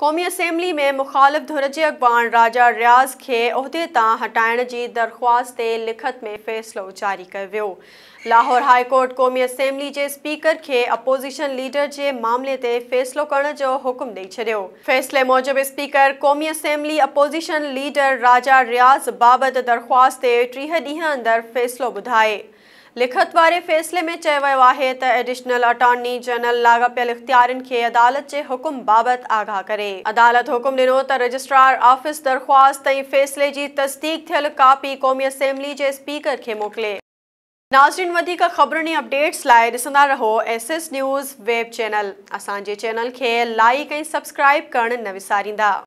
क़ौमी असैम्बली मुख़ालिफ़ धुरजी अख़बार राजा रियाज़ खे उहिदे तां हटाइण जी दरख़्वास्त ते लिखत में फ़ैसिलो जारी कयो वियो लाहौर हाई कोर्ट क़ौमी असैम्बली जे स्पीकर खे अपोज़िशन लीडर जे मामले ते फ़ैसिलो करण जो हुकुम ॾेई छॾियो फ़ैसिले موجب स्पीकर क़ौमी असैम्बली अपोज़िशन लीडर राजा रियाज़ बाबति दरख़्वास्त ते टीह ॾींहं अंदरि फ़ैसिलो ॿुधाए लिखत वारे फ़ैसिले में चयो वियो आहे त एडिशनल अटॉर्नी जनरल लाॻापियल इख़्तियारनि खे अदालत जे हुकुम बाबति आगाह करे अदालत हुकुम ॾिनो त रजिस्ट्रार ऑफ़िस दरख़्वास्त ताईं फ़ैसिले जी तस्दीक थियल कापी क़ौमी असेंबली जे स्पीकर खे मोकिले नाज़रीन वधीक ख़बरुनि अपडेट्स लाइ ॾिसंदा रहो S S news web channel असांजे चैनल खे लाइक ऐं सब्सक्राइब करणु न विसारींदा